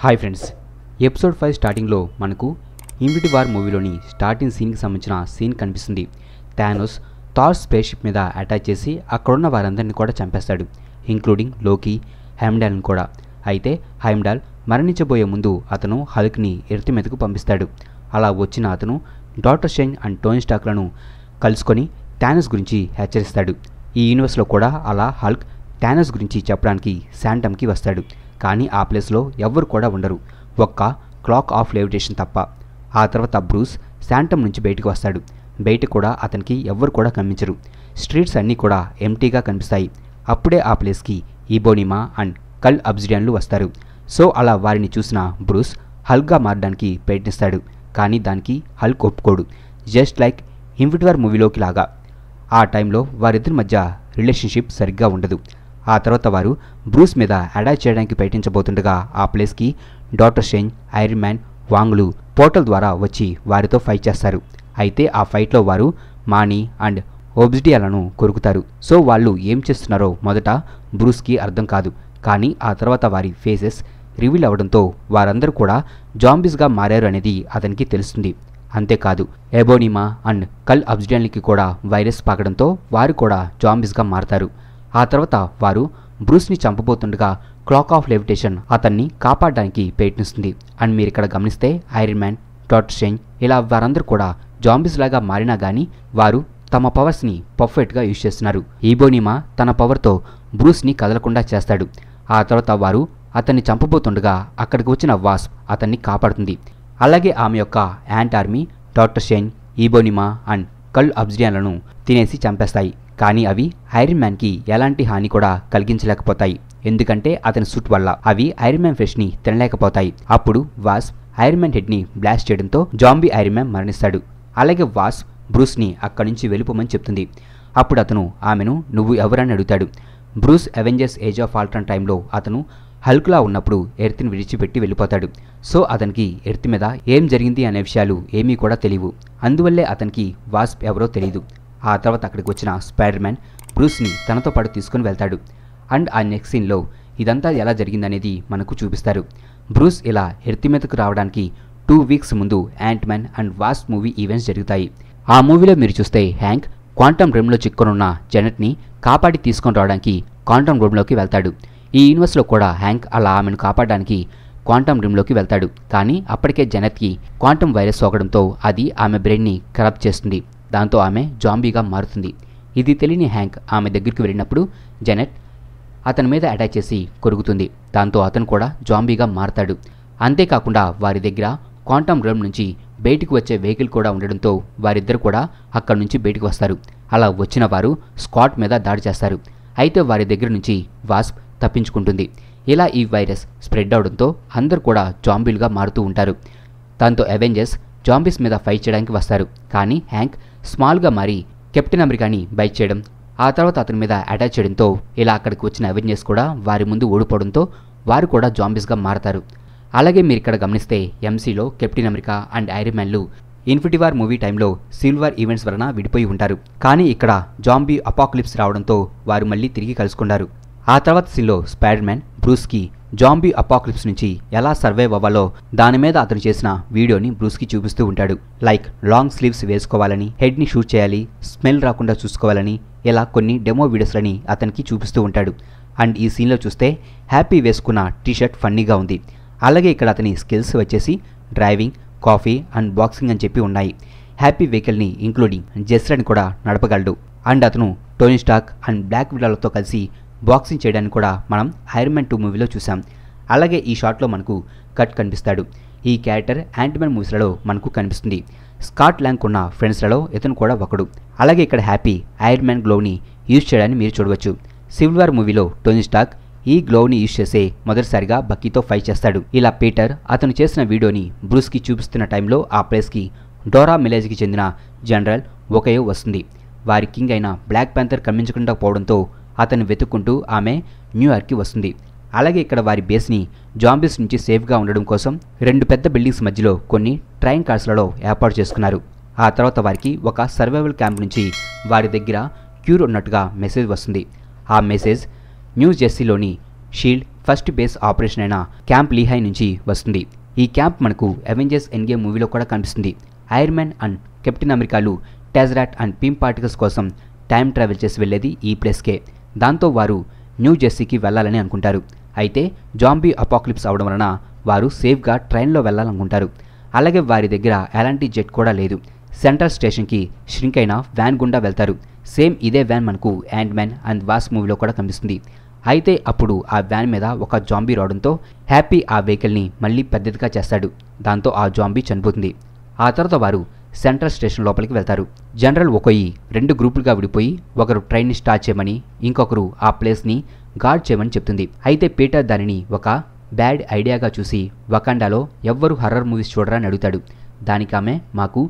hi friends episode five స్టార్టింగ్లో మనకు ఇంటి వార్ మూవీలోని స్టార్టింగ్ సీన్కి సంబంధించిన సీన్ కనిపిస్తుంది థానోస్ థార్ స్పేస్ షిప్ మీద అటాచ్ చేసి అక్కడున్న వారందరిని కూడా చంపేస్తాడు ఇంక్లూడింగ్ లోకి హైమ్డాల్ని కూడా అయితే హైమ్డాల్ మరణించబోయే ముందు అతను హల్క్ని మీదకు పంపిస్తాడు అలా వచ్చిన అతను డాక్టర్ షెన్ అండ్ టోన్ స్టాక్లను కలుసుకొని థానస్ గురించి హెచ్చరిస్తాడు ఈ యూనివర్స్లో కూడా అలా హల్క్ థానస్ గురించి చెప్పడానికి శాంటమ్కి వస్తాడు కానీ ఆ ప్లేస్లో ఎవ్వరు కూడా ఉండరు ఒక్క క్లాక్ ఆఫ్ లెవిటేషన్ తప్ప ఆ తర్వాత బ్రూస్ శాంటమ్ నుంచి బయటికి వస్తాడు బయట కూడా అతనికి ఎవ్వరు కూడా కనిపించరు స్ట్రీట్స్ అన్నీ కూడా ఎంటీగా కనిపిస్తాయి అప్పుడే ఆ ప్లేస్కి ఈబోనిమా అండ్ కల్ అబ్జిడియన్లు వస్తారు సో అలా వారిని చూసిన బ్రూస్ హల్గా మారడానికి ప్రయత్నిస్తాడు కానీ దానికి హల్ ఒప్పుకోడు జస్ట్ లైక్ ఇన్విటివర్ మూవీలోకి లాగా ఆ టైంలో వారిద్దరి మధ్య రిలేషన్షిప్ సరిగ్గా ఉండదు ఆ తర్వాత వారు బ్రూస్ మీద అటాచ్ చేయడానికి ప్రయత్నించబోతుండగా ఆ ప్లేస్కి డాక్టర్ షెంగ్ ఐరన్ మ్యాన్ వాంగ్లు పోర్టల్ ద్వారా వచ్చి వారితో ఫైట్ చేస్తారు అయితే ఆ ఫైట్లో వారు మాణి అండ్ ఓబ్జిడియాలను కొరుకుతారు సో వాళ్ళు ఏం చేస్తున్నారో మొదట బ్రూస్కి అర్థం కాదు కానీ ఆ తర్వాత వారి ఫేసెస్ రివీల్ అవడంతో వారందరూ కూడా జాంబీస్గా మారారు అనేది అతనికి తెలుస్తుంది అంతేకాదు ఎబోనిమా అండ్ కల్ అబ్జిడియాలకి కూడా వైరస్ పాకడంతో వారు కూడా జాంబీస్గా మారతారు ఆ తర్వాత వారు బ్రూస్ని చంపబోతుండగా క్లాక్ ఆఫ్ లెవిటేషన్ అతన్ని కాపాడడానికి ప్రయత్నిస్తుంది అండ్ మీరు ఇక్కడ గమనిస్తే ఐరన్ మ్యాన్ డాట్ స్ట్రేంజ్ ఇలా వారందరూ కూడా జాంబీస్ లాగా మారినా కానీ వారు తమ పవర్స్ని పర్ఫెక్ట్గా యూజ్ చేస్తున్నారు ఈబోనిమా తన పవర్తో బ్రూస్ని కదలకుండా చేస్తాడు ఆ తర్వాత వారు అతన్ని చంపబోతుండగా అక్కడికి వచ్చిన వాస్ అతన్ని కాపాడుతుంది అలాగే ఆమె యొక్క యాంట్ ఆర్మీ డాక్టర్ షేన్ ఈబోనిమా అండ్ కల్ అబ్జియాలను తినేసి చంపేస్తాయి కానీ అవి ఐరన్ మ్యాన్కి ఎలాంటి హాని కూడా కలిగించలేకపోతాయి ఎందుకంటే అతని సూట్ వల్ల అవి ఐరన్ మ్యాన్ ఫ్రెష్ ని తినలేకపోతాయి అప్పుడు వాస్ ఐరన్ మ్యాన్ హెడ్ని బ్లాస్ట్ చేయడంతో జాంబీ ఐరన్ మ్యాన్ మరణిస్తాడు అలాగే వాస్ బ్రూస్ని అక్కడి నుంచి వెళ్ళిపోమని చెప్తుంది అప్పుడు అతను ఆమెను నువ్వు ఎవరని అడుగుతాడు Bruce Avengers Age of Ultron టైంలో అతను హల్క్లా ఉన్నప్పుడు ఎర్త్ని విడిచిపెట్టి వెళ్ళిపోతాడు సో అతనికి ఎర్త్ మీద ఏం జరిగింది అనే విషయాలు ఏమీ కూడా తెలియవు అందువల్లే అతనికి వాస్ప్ ఎవరో తెలియదు ఆ తర్వాత అక్కడికి వచ్చిన స్పైడర్ మ్యాన్ బ్రూస్ని తనతో పాటు తీసుకుని వెళ్తాడు అండ్ ఆ నెక్స్ట్ సీన్లో ఇదంతా ఎలా జరిగిందనేది మనకు చూపిస్తారు బ్రూస్ ఇలా హెర్తి మీదకు రావడానికి టూ వీక్స్ ముందు Ant Man and Wasp movie events జరుగుతాయి ఆ మూవీలో మీరు చూస్తే హ్యాంక్ క్వాంటమ్ రూమ్లో చిక్కునున్న జెనెట్ని కాపాడి తీసుకొని రావడానికి క్వాంటమ్ రూమ్లోకి వెళ్తాడు ఈ యూనివర్స్లో కూడా హ్యాంక్ అలా ఆమెను కాపాడడానికి క్వాంటమ్ రూమ్లోకి వెళ్తాడు కానీ అప్పటికే జనత్కి క్వాంటమ్ వైరస్ సోకడంతో అది ఆమె బ్రెయిన్ని కరప్ట్ చేస్తుంది దాంతో ఆమె జాంబీగా మారుతుంది ఇది తెలియని హ్యాంక్ ఆమె దగ్గరికి వెళ్ళినప్పుడు జెనెట్ అతని మీద అటాచ్ చేసి కొరుగుతుంది దాంతో అతను కూడా జాంబీగా మారతాడు అంతేకాకుండా వారి దగ్గర క్వాంటమ్ రూమ్ నుంచి బయటికి వచ్చే వెహికల్ కూడా ఉండడంతో వారిద్దరు కూడా అక్కడి నుంచి బయటికి వస్తారు అలా వచ్చిన వారు స్కాట్ మీద దాడి చేస్తారు అయితే వారి దగ్గర నుంచి వాస్ప్ తప్పించుకుంటుంది ఇలా ఈ వైరస్ స్ప్రెడ్ అవడంతో అందరు కూడా జాంబీలుగా మారుతూ ఉంటారు దాంతో అవెంజర్స్ జాంబీస్ మీద ఫైట్ చేయడానికి వస్తారు కానీ హ్యాంక్ స్మాల్గా మారి కెప్టెన్ అమెరికాని బైట్ చేయడం ఆ తర్వాత అతని మీద అటాచ్ చేయడంతో ఇలా అక్కడికి వచ్చిన అవెంజర్స్ కూడా వారి ముందు ఓడిపోవడంతో వారు కూడా జాంబీస్గా మారతారు అలాగే మీరు ఇక్కడ గమనిస్తే ఎంసీలో కెప్టెన్ అమెరికా అండ్ ఐరన్మ్యాన్లు ఇన్ఫిటీ వార్ మూవీ టైంలో సిల్వర్ ఈవెంట్స్ వలన విడిపోయి ఉంటారు కానీ ఇక్కడ జాంబీ అపాక్లిప్స్ రావడంతో వారు మళ్ళీ తిరిగి కలుసుకున్నారు ఆ తర్వాత సిలో స్పైడర్ మ్యాన్ బ్రూస్కి జాంబీ అపాక్లిప్స్ నుంచి ఎలా సర్వైవ్ అవ్వాలో దాని మీద అతను చేసిన వీడియోని బ్రూస్కి చూపిస్తూ ఉంటాడు లైక్ లాంగ్ స్లీవ్స్ వేసుకోవాలని హెడ్ని షూట్ చేయాలి స్మెల్ రాకుండా చూసుకోవాలని ఇలా కొన్ని డెమో వీడియోస్లని అతనికి చూపిస్తూ ఉంటాడు అండ్ ఈ సీన్లో చూస్తే హ్యాపీ వేసుకున్న టీషర్ట్ ఫన్నీగా ఉంది అలాగే ఇక్కడ అతని స్కిల్స్ వచ్చేసి డ్రైవింగ్ కాఫీ అండ్ బాక్సింగ్ అని చెప్పి ఉన్నాయి హ్యాపీ వెహికల్ని ఇంక్లూడింగ్ జెస్రన్ కూడా నడపగలడు అండ్ అతను టోనీ స్టాక్ అండ్ బ్లాక్ విడాలతో కలిసి బాక్సింగ్ చేయడానికి కూడా మనం ఐరన్ మ్యాన్ టూ మూవీలో చూసాం అలాగే ఈ షాట్లో మనకు కట్ కనిపిస్తాడు ఈ క్యారెక్టర్ యాంటిమెన్ మూవీస్లలో మనకు కనిపిస్తుంది స్కాట్ ల్యాంక్ ఉన్న ఫ్రెండ్స్లలో ఇతను కూడా ఒకడు అలాగే ఇక్కడ హ్యాపీ ఐరన్ మ్యాన్ గ్లోవ్ని యూజ్ చేయడాన్ని మీరు చూడవచ్చు సివిల్ వార్ మూవీలో టోనీ స్టాక్ ఈ గ్లోవ్ని యూజ్ చేసే మొదటిసారిగా బక్కీతో ఫైట్ చేస్తాడు ఇలా పీటర్ అతను చేసిన వీడియోని బ్రూస్కి చూపిస్తున్న టైంలో ఆ ప్లేస్కి డోరా మిలేజ్కి చెందిన జనరల్ ఒకయో వస్తుంది వారి కింగ్ అయిన బ్లాక్ ప్యాంథర్ కమ్మించకుండా పోవడంతో అతను వెతుక్కుంటూ ఆమె న్యూయార్క్కి వస్తుంది అలాగే ఇక్కడ వారి బేస్ని జాంబీస్ నుంచి సేఫ్గా ఉండడం కోసం రెండు పెద్ద బిల్డింగ్స్ మధ్యలో కొన్ని ట్రైన్ కార్స్లలో ఏర్పాటు చేసుకున్నారు ఆ తర్వాత వారికి ఒక సర్వైవల్ క్యాంప్ నుంచి వారి దగ్గర క్యూర్ ఉన్నట్టుగా మెసేజ్ వస్తుంది ఆ మెసేజ్ న్యూ జెర్సీలోని షీల్డ్ ఫస్ట్ బేస్ ఆపరేషన్ అయిన క్యాంప్ లీహై నుంచి వస్తుంది ఈ క్యాంప్ మనకు అవెంజర్స్ ఎన్గే మూవీలో కూడా కనిపిస్తుంది ఐర్ మ్యాన్ అండ్ కెప్టెన్ అమెరికాలు టెజరాట్ అండ్ పిమ్ పార్టికల్స్ కోసం టైం ట్రావెల్ చేసి వెళ్ళేది ఈ ప్లేస్కే దాంతో వారు న్యూ జెర్సీకి వెళ్లాలని అనుకుంటారు అయితే జాంబీ అపాక్లిప్స్ అవడం వలన వారు సేఫ్గా ట్రైన్లో వెళ్ళాలనుకుంటారు అలాగే వారి దగ్గర ఎలాంటి జెట్ కూడా లేదు సెంట్రల్ స్టేషన్కి ష్రింక్ అయిన వ్యాన్ గుండా వెళ్తారు సేమ్ ఇదే వ్యాన్ మనకు యాండ్ మ్యాన్ అండ్ వాస్ మూవీలో కూడా కనిపిస్తుంది అయితే అప్పుడు ఆ వ్యాన్ మీద ఒక జాంబీ రావడంతో హ్యాపీ ఆ వెహికల్ని మళ్ళీ పెద్దదిగా చేస్తాడు దాంతో ఆ జాంబీ చనిపోతుంది ఆ తర్వాత వారు సెంట్రల్ స్టేషన్ లోపలికి వెళ్తారు జనరల్ ఒకయి రెండు గ్రూపులుగా విడిపోయి ఒకరు ట్రైన్ని స్టార్ట్ చేయమని ఇంకొకరు ఆ ప్లేస్ని గార్డ్ చేయమని చెప్తుంది అయితే పీటర్ దానిని ఒక బ్యాడ్ ఐడియాగా చూసి వకాండాలో ఎవ్వరు హర్రర్ మూవీస్ చూడరని అడుగుతాడు దానికి ఆమె మాకు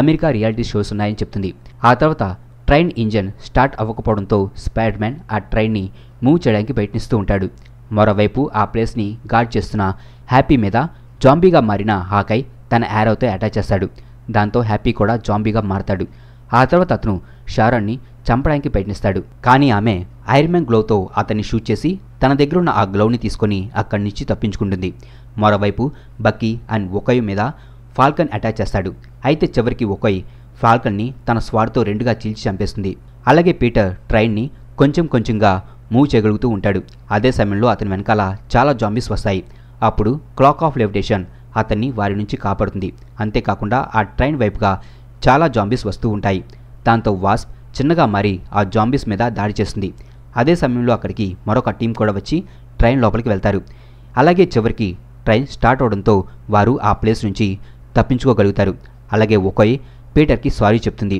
అమెరికా రియాలిటీ షోస్ ఉన్నాయని చెప్తుంది ఆ తర్వాత ట్రైన్ ఇంజన్ స్టార్ట్ అవ్వకపోవడంతో స్పైడ్ మ్యాన్ ఆ ట్రైన్ని మూవ్ చేయడానికి ప్రయత్నిస్తూ ఉంటాడు మరోవైపు ఆ ప్లేస్ని గార్డ్ చేస్తున్న హ్యాపీ మీద జాంబీగా మారిన హాకై తన యారోతో అటాచ్ చేస్తాడు దాంతో హ్యాపీ కూడా జాంబీగా మారతాడు ఆ తర్వాత అతను షారన్ని చంపడానికి ప్రయత్నిస్తాడు కానీ ఆమె ఐర్మ్యాన్ గ్లోవ్తో అతన్ని షూట్ చేసి తన దగ్గర ఉన్న ఆ గ్లౌని తీసుకొని అక్కడి నుంచి తప్పించుకుంటుంది మరోవైపు బక్కీ అండ్ ఒకయు మీద ఫాల్కన్ అటాచ్ చేస్తాడు అయితే చివరికి ఒకయ్ ఫాల్కన్ని తన స్వాడ్తో రెండుగా చీల్చి చంపేస్తుంది అలాగే పీటర్ ట్రైన్ని కొంచెం కొంచెంగా మూవ్ చేయగలుగుతూ ఉంటాడు అదే సమయంలో అతని వెనకాల చాలా జాంబీస్ వస్తాయి అప్పుడు క్లాక్ ఆఫ్ లెవిటేషన్ అతన్ని వారి నుంచి కాపాడుతుంది అంతేకాకుండా ఆ ట్రైన్ వైపుగా చాలా జాంబీస్ వస్తూ ఉంటాయి దాంతో వాస్ప్ చిన్నగా మారి ఆ జాంబీస్ మీద దాడి చేస్తుంది అదే సమయంలో అక్కడికి మరొక టీం కూడా వచ్చి ట్రైన్ లోపలికి వెళ్తారు అలాగే చివరికి ట్రైన్ స్టార్ట్ అవడంతో వారు ఆ ప్లేస్ నుంచి తప్పించుకోగలుగుతారు అలాగే ఒకయ్ పీటర్కి సారీ చెప్తుంది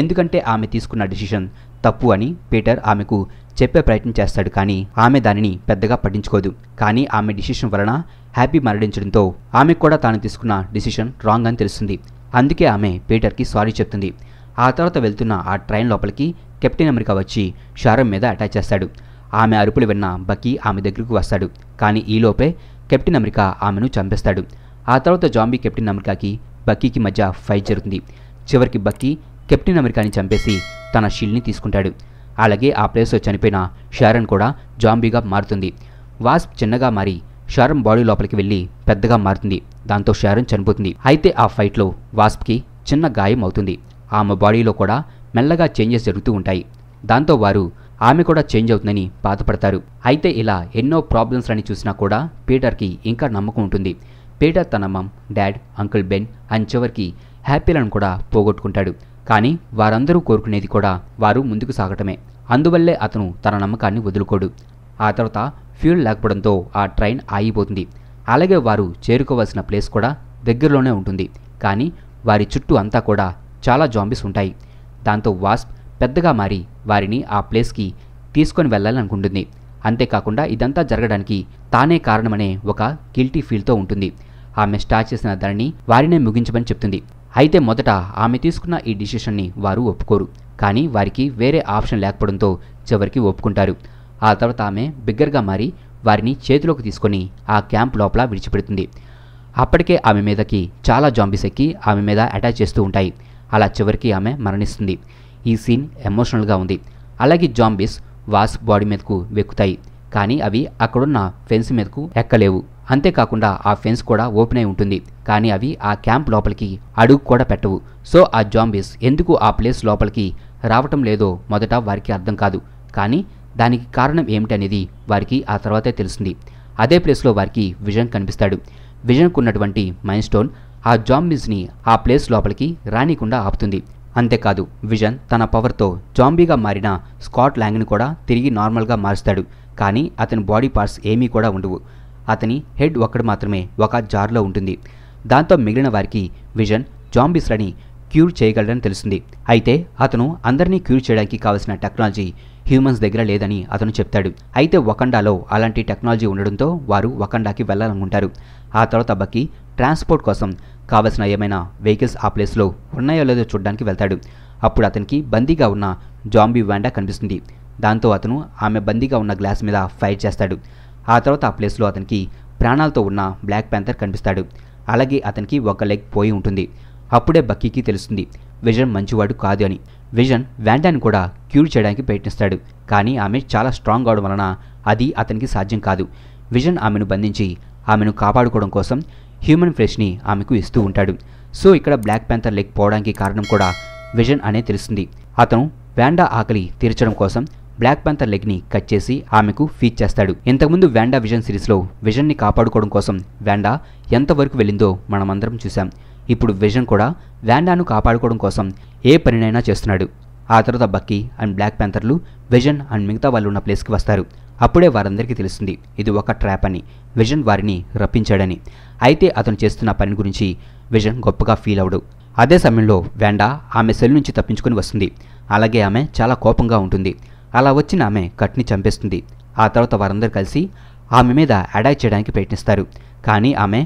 ఎందుకంటే ఆమె తీసుకున్న డిసిషన్ తప్పు అని పీటర్ ఆమెకు చెప్పే ప్రయత్నం చేస్తాడు కానీ ఆమె దానిని పెద్దగా పట్టించుకోదు కానీ ఆమె డిసిషన్ వలన హ్యాపీ మరణించడంతో ఆమె కూడా తాను తీసుకున్న డిసిషన్ రాంగ్ అని తెలుస్తుంది అందుకే ఆమె పీటర్కి సారీ చెప్తుంది ఆ తర్వాత వెళ్తున్న ఆ ట్రైన్ లోపలికి కెప్టెన్ అమెరికా వచ్చి షారం మీద అటాచ్ చేస్తాడు ఆమె అరుపులు విన్న బకీ ఆమె దగ్గరకు వస్తాడు కానీ ఈలోపే కెప్టెన్ అమెరికా ఆమెను చంపేస్తాడు ఆ తర్వాత జాంబీ కెప్టెన్ అమెరికాకి బక్కీకి మధ్య ఫైట్ జరుగుతుంది చివరికి బక్కీ కెప్టెన్ అమెరికాని చంపేసి తన షీల్డ్ని తీసుకుంటాడు అలాగే ఆ ప్లేస్లో చనిపోయిన షారన్ కూడా జాంబీగా మారుతుంది వాస్ప్ చిన్నగా మారి షారన్ బాడీ లోపలికి వెళ్ళి పెద్దగా మారుతుంది దాంతో షారన్ చనిపోతుంది అయితే ఆ ఫైట్లో వాస్ప్కి చిన్న గాయం అవుతుంది ఆమె బాడీలో కూడా మెల్లగా చేంజెస్ జరుగుతూ ఉంటాయి దాంతో వారు ఆమె కూడా చేంజ్ అవుతుందని బాధపడతారు అయితే ఇలా ఎన్నో ప్రాబ్లమ్స్ అని చూసినా కూడా పీటర్కి ఇంకా నమ్మకం ఉంటుంది పీటర్ తన mum dad uncle Ben and చివరికి హ్యాపీలను కూడా పోగొట్టుకుంటాడు కానీ వారందరూ కోరుకునేది కూడా వారు ముందుకు సాగటమే అందువల్లే అతను తన నమ్మకాన్ని వదులుకోడు ఆ తర్వాత ఫ్యూల్ లేకపోవడంతో ఆ ట్రైన్ ఆగిపోతుంది అలాగే వారు చేరుకోవాల్సిన ప్లేస్ కూడా దగ్గరలోనే ఉంటుంది కానీ వారి చుట్టూ అంతా కూడా చాలా జాంబీస్ ఉంటాయి దాంతో వాస్ప్ పెద్దగా మారి వారిని ఆ ప్లేస్కి తీసుకొని వెళ్ళాలనుకుంటుంది అంతేకాకుండా ఇదంతా జరగడానికి తానే కారణమనే ఒక గిల్టీ ఫీల్తో ఉంటుంది ఆమె స్టార్ట్ చేసిన దానిని వారినే ముగించమని చెప్తుంది అయితే మొదట ఆమె తీసుకున్న ఈ డిసిషన్ని వారు ఒప్పుకోరు కానీ వారికి వేరే ఆప్షన్ లేకపోవడంతో చివరికి ఒప్పుకుంటారు ఆ తర్వాత ఆమె బిగ్గరగా మారి వారిని చేతిలోకి తీసుకొని ఆ క్యాంప్ లోపల విడిచిపెడుతుంది అప్పటికే ఆమె మీదకి చాలా జాంబీస్ ఎక్కి ఆమె మీద అటాచ్ చేస్తూ ఉంటాయి అలా చివరికి ఆమె మరణిస్తుంది ఈ సీన్ ఎమోషనల్గా ఉంది అలాగే జాంబీస్ వాస్ బాడీ మీదకు వెక్కుతాయి కానీ అవి అక్కడున్న ఫెన్స్ మీదకు ఎక్కలేవు అంతేకాకుండా ఆ ఫెన్స్ కూడా ఓపెన్ అయి ఉంటుంది కానీ అవి ఆ క్యాంప్ లోపలికి అడుగు కూడా పెట్టవు సో ఆ జాంబీస్ ఎందుకు ఆ ప్లేస్ లోపలికి రావటం లేదో మొదట వారికి అర్థం కాదు కానీ దానికి కారణం ఏమిటనేది వారికి ఆ తర్వాతే తెలిసింది అదే ప్లేస్లో వారికి విజన్ కనిపిస్తాడు విజన్కు ఉన్నటువంటి మైండ్ స్టోన్ ఆ జాంబీస్ని ఆ ప్లేస్ లోపలికి రానికుండా ఆపుతుంది అంతేకాదు విజన్ తన పవర్తో జాంబీగా మారిన స్కాట్ ల్యాంగ్ని కూడా తిరిగి నార్మల్గా మారుస్తాడు కానీ అతని బాడీ పార్ట్స్ ఏమీ కూడా ఉండవు అతని హెడ్ ఒక్కడు మాత్రమే ఒక జార్లో ఉంటుంది దాంతో మిగిలిన వారికి విజన్ జాంబిస్లని క్యూర్ చేయగలడని తెలిసింది అయితే అతను అందరినీ క్యూర్ చేయడానికి కావలసిన టెక్నాలజీ హ్యూమన్స్ దగ్గర లేదని అతను చెప్తాడు అయితే ఒకండాలో అలాంటి టెక్నాలజీ ఉండడంతో వారు ఒకండాకి వెళ్ళాలనుకుంటారు ఆ తర్వాత బక్కి ట్రాన్స్పోర్ట్ కోసం కావలసిన ఏమైనా వెహికల్స్ ఆ ప్లేస్లో ఉన్నాయో లేదో చూడడానికి వెళ్తాడు అప్పుడు అతనికి బందీగా ఉన్న జాంబీ వ్యాండా కనిపిస్తుంది దాంతో అతను ఆమె బందీగా ఉన్న గ్లాస్ మీద ఫైర్ చేస్తాడు ఆ తర్వాత ఆ ప్లేస్లో అతనికి ప్రాణాలతో ఉన్న బ్లాక్ ప్యాంథర్ కనిపిస్తాడు అలాగే అతనికి ఒక లెగ్ పోయి ఉంటుంది అప్పుడే బక్కీకి తెలుస్తుంది విజన్ మంచివాడు కాదు అని విజన్ వ్యాండాన్ని కూడా క్యూర్ చేయడానికి ప్రయత్నిస్తాడు కానీ ఆమె చాలా స్ట్రాంగ్ అవడం వలన అది అతనికి సాధ్యం కాదు విజన్ ఆమెను బంధించి ఆమెను కాపాడుకోవడం కోసం హ్యూమన్ ఫ్రెష్ని ఆమెకు ఇస్తూ ఉంటాడు సో ఇక్కడ బ్లాక్ ప్యాంథర్ లెగ్ పోవడానికి కారణం కూడా విజన్ అనే తెలుస్తుంది అతను వ్యాండా ఆకలి తీర్చడం కోసం బ్లాక్ ప్యాంథర్ లెగ్ని కట్ చేసి ఆమెకు ఫీచ్ చేస్తాడు ఇంతకుముందు వ్యాండా విజన్ సిరీస్లో విజన్ని కాపాడుకోవడం కోసం వ్యాండా ఎంతవరకు వెళ్ళిందో మనమందరం చూశాం ఇప్పుడు విజన్ కూడా వ్యాండాను కాపాడుకోవడం కోసం ఏ పనినైనా చేస్తున్నాడు ఆ తర్వాత బక్కీ అండ్ బ్లాక్ ప్యాంథర్లు విజన్ అండ్ మిగతా వాళ్ళు ఉన్న ప్లేస్కి వస్తారు అప్పుడే వారందరికీ తెలుస్తుంది ఇది ఒక ట్రాప్ అని విజన్ వారిని రప్పించాడని అయితే అతను చేస్తున్న పని గురించి విజన్ గొప్పగా ఫీల్ అవడు అదే సమయంలో వ్యాండా ఆమె సెల్ నుంచి తప్పించుకొని వస్తుంది అలాగే ఆమె చాలా కోపంగా ఉంటుంది అలా వచ్చిన ఆమె కట్ని చంపేస్తుంది ఆ తర్వాత వారందరూ కలిసి ఆమె మీద అటాక్ చేయడానికి ప్రయత్నిస్తారు కానీ ఆమె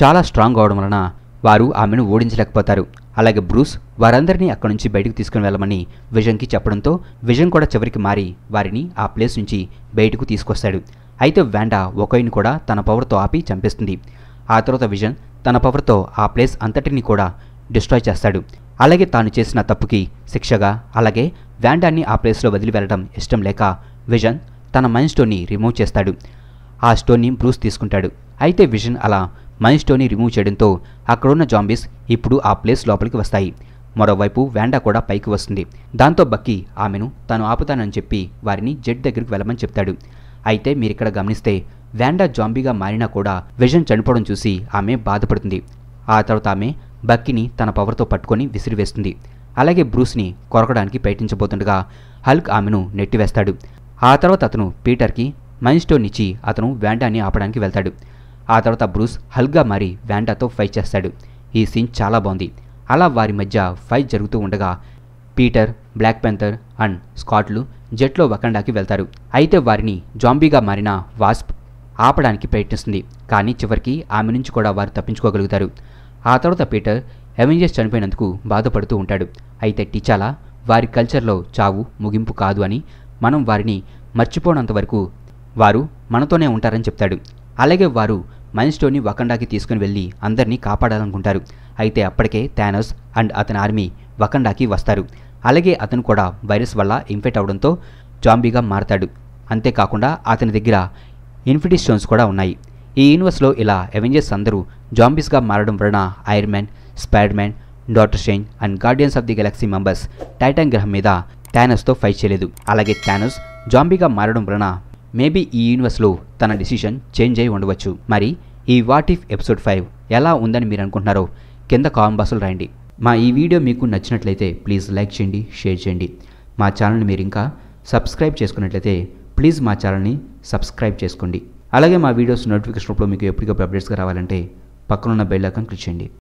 చాలా స్ట్రాంగ్ అవడం వలన వారు ఆమెను ఓడించలేకపోతారు అలాగే బ్రూస్ వారందరినీ అక్కడి నుంచి బయటకు తీసుకుని వెళ్ళమని విజన్కి చెప్పడంతో విజన్ కూడా చివరికి మారి వారిని ఆ ప్లేస్ నుంచి బయటకు తీసుకొస్తాడు అయితే వ్యాండా ఒకయిని కూడా తన పవర్తో ఆపి చంపేస్తుంది ఆ తర్వాత విజన్ తన పవర్తో ఆ ప్లేస్ అంతటిని కూడా డిస్ట్రాయ్ చేస్తాడు అలాగే తాను చేసిన తప్పుకి శిక్షగా అలాగే వ్యాండాన్ని ఆ ప్లేస్లో వదిలి వెళ్ళడం ఇష్టం లేక విజన్ తన మైండ్ స్టోన్ని రిమూవ్ చేస్తాడు ఆ స్టోన్ని బ్రూస్ తీసుకుంటాడు అయితే విజన్ అలా మైండ్ స్టోన్ని రిమూవ్ చేయడంతో అక్కడున్న జాంబీస్ ఇప్పుడు ఆ ప్లేస్ లోపలికి వస్తాయి మరోవైపు వ్యాండా కూడా పైకి వస్తుంది దాంతో బక్కి ఆమెను తను ఆపుతానని చెప్పి వారిని జెడ్ దగ్గరికి వెళ్ళమని చెప్తాడు అయితే మీరిక్కడ గమనిస్తే వ్యాండా జాంబీగా మారినా కూడా విజన్ చనిపోవడం చూసి ఆమె బాధపడుతుంది ఆ తర్వాత ఆమె బక్కిని తన పవర్తో పట్టుకొని విసిరివేస్తుంది అలాగే బ్రూస్ని కొరకడానికి ప్రయత్నించబోతుండగా హల్క్ ఆమెను నెట్టివేస్తాడు ఆ తర్వాత అతను పీటర్కి మైన్ స్టోన్ ఇచ్చి అతను వ్యాండాని ఆపడానికి వెళ్తాడు ఆ తర్వాత బ్రూస్ హల్గా మారి వ్యాండాతో ఫైట్ చేస్తాడు ఈ సీన్ చాలా బాగుంది అలా వారి మధ్య ఫైట్ జరుగుతూ ఉండగా పీటర్ బ్లాక్ పెంథర్ అండ్ స్కాట్లు జెట్లో వకండాకి వెళ్తారు అయితే వారిని జాంబీగా మారిన వాస్ప్ ఆపడానికి ప్రయత్నిస్తుంది కానీ చివరికి ఆమె నుంచి కూడా వారు తప్పించుకోగలుగుతారు ఆ తర్వాత పీటర్ అవెంజర్స్ చనిపోయినందుకు బాధపడుతూ ఉంటాడు అయితే టిచాలా వారి కల్చర్లో చావు ముగింపు కాదు అని మనం వారిని మర్చిపోనంత వరకు వారు మనతోనే ఉంటారని చెప్తాడు అలాగే వారు మనిషిలోని వకండాకి తీసుకుని వెళ్ళి అందరినీ కాపాడాలనుకుంటారు అయితే అప్పటికే థానోస్ అండ్ అతని ఆర్మీ వకండాకి వస్తారు అలాగే అతను కూడా వైరస్ వల్ల ఇన్ఫెక్ట్ అవడంతో జాంబీగా మారతాడు అంతేకాకుండా అతని దగ్గర ఇన్ఫిటీ స్టోన్స్ కూడా ఉన్నాయి ఈ యూనివర్స్లో ఇలా అవెంజర్స్ అందరూ జాంబీస్గా మారడం వలన Iron Man Spider Man doctor షెయిన్ and Guardians of the Galaxy members Titan గ్రహం మీద థానస్తో ఫైట్ చేయలేదు అలాగే థానస్ జాంబీగా మారడం వలన మేబీ ఈ యూనివర్స్లో తన డిసిషన్ చేంజ్ అయి ఉండవచ్చు మరి ఈ వాట్ ఇఫ్ ఎపిసోడ్ ఫైవ్ ఎలా ఉందని మీరు అనుకుంటున్నారో కింద కామెంట్ రాయండి మా ఈ వీడియో మీకు నచ్చినట్లయితే ప్లీజ్ లైక్ చేయండి షేర్ చేయండి మా ఛానల్ని మీరు ఇంకా సబ్స్క్రైబ్ చేసుకున్నట్లయితే ప్లీజ్ మా ఛానల్ని సబ్స్క్రైబ్ చేసుకోండి అలాగే మా వీడియోస్ నోటిఫికేషన్ రూపంలో మీకు ఎప్పటికప్పుడు అప్డేట్స్గా రావాలంటే పక్కనున్న బెల్ ఐకాన్ క్లిక్ చేయండి